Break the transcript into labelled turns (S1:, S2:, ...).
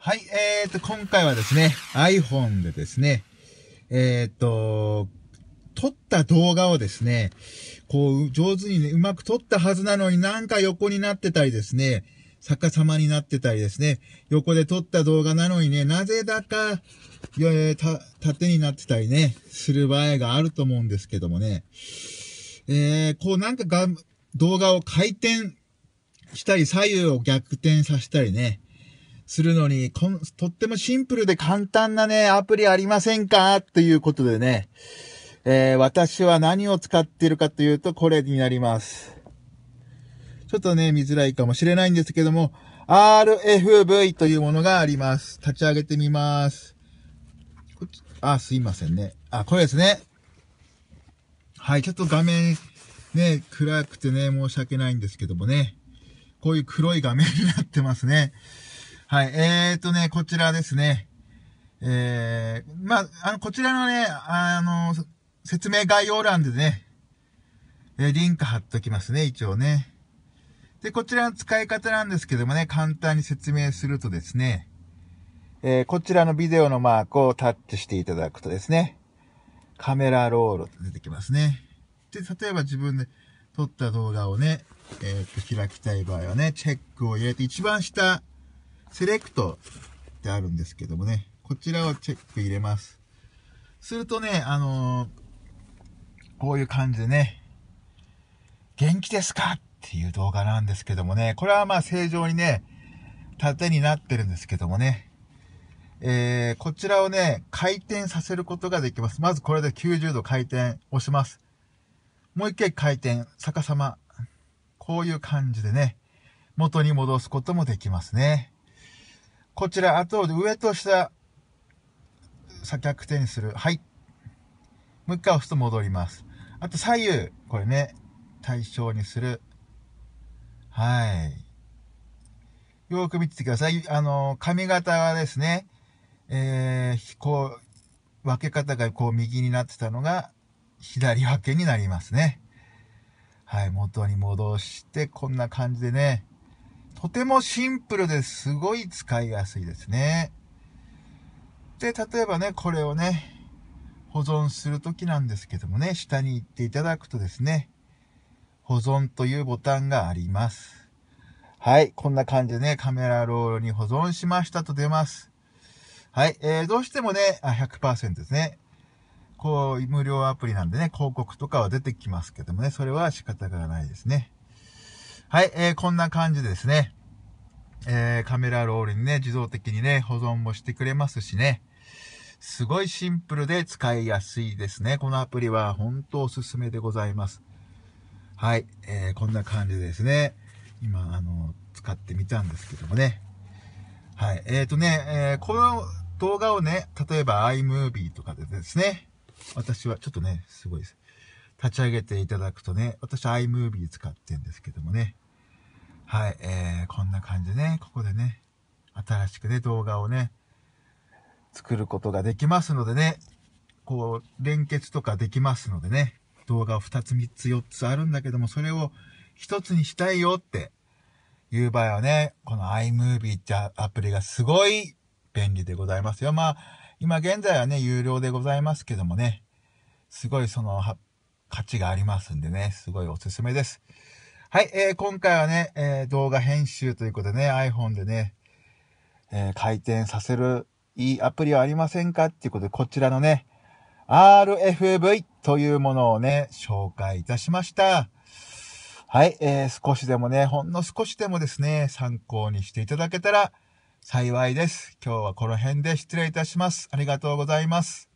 S1: はい、えーと、今回はですね、iPhone でですね、えーと、撮った動画をですね、こう、上手にね、うまく撮ったはずなのになんか横になってたりですね、逆さまになってたりですね、横で撮った動画なのにね、なぜだか、いやた、縦になってたりね、する場合があると思うんですけどもね、えー、こうなんかが、動画を回転したり、左右を逆転させたりね、するのに、こん、とってもシンプルで簡単なね、アプリありませんかということでね、えー、私は何を使っているかというと、これになります。ちょっとね、見づらいかもしれないんですけども、RFV というものがあります。立ち上げてみます。あ、すいませんね。あ、これですね。はい、ちょっと画面、ね、暗くてね、申し訳ないんですけどもね。こういう黒い画面になってますね。はい。えーとね、こちらですね。えー、まあ、あの、こちらのね、あの、説明概要欄でね、えー、リンク貼っときますね、一応ね。で、こちらの使い方なんですけどもね、簡単に説明するとですね、えー、こちらのビデオのマークをタッチしていただくとですね、カメラロールって出てきますね。で、例えば自分で撮った動画をね、えー、っと、開きたい場合はね、チェックを入れて、一番下、セレクトってあるんですけどもね、こちらをチェック入れます。するとね、あのー、こういう感じでね、元気ですかっていう動画なんですけどもね、これはまあ正常にね、縦になってるんですけどもね、えー、こちらをね、回転させることができます。まずこれで90度回転押します。もう一回回転、逆さま。こういう感じでね、元に戻すこともできますね。こちら後で上と下、逆転する。はい。もう一回押すと戻ります。あと左右、これね、対象にする。はい。よーく見ててください。あの、髪型はですね、えー、こう、分け方がこう右になってたのが、左分けになりますね。はい、元に戻して、こんな感じでね、とてもシンプルですごい使いやすいですね。で、例えばね、これをね、保存するときなんですけどもね、下に行っていただくとですね、保存というボタンがあります。はい、こんな感じでね、カメラロールに保存しましたと出ます。はい、えー、どうしてもね、あ、100%ですね。こう、無料アプリなんでね、広告とかは出てきますけどもね、それは仕方がないですね。はい、えー、こんな感じですね、えー、カメラロールにね、自動的にね、保存もしてくれますしね、すごいシンプルで使いやすいですね。このアプリは本当おすすめでございます。はい、えー、こんな感じでですね、今、あの、使ってみたんですけどもね。はい、えっ、ー、とね、えー、この動画をね、例えば iMovie とかでですね、私はちょっとね、すごいです。立ち上げていただくとね、私 iMovie 使ってんですけどもね。はい、えー、こんな感じでね、ここでね、新しくね、動画をね、作ることができますのでね、こう、連結とかできますのでね、動画を2つ3つ4つあるんだけども、それを1つにしたいよっていう場合はね、この iMovie ってアプリがすごい便利でございますよ。まあ、今現在はね、有料でございますけどもね、すごいその、価値がありますんでね、すごいおすすめです。はい、えー、今回はね、えー、動画編集ということでね、iPhone でね、えー、回転させるいいアプリはありませんかっていうことで、こちらのね、RFV というものをね、紹介いたしました。はい、えー、少しでもね、ほんの少しでもですね、参考にしていただけたら幸いです。今日はこの辺で失礼いたします。ありがとうございます。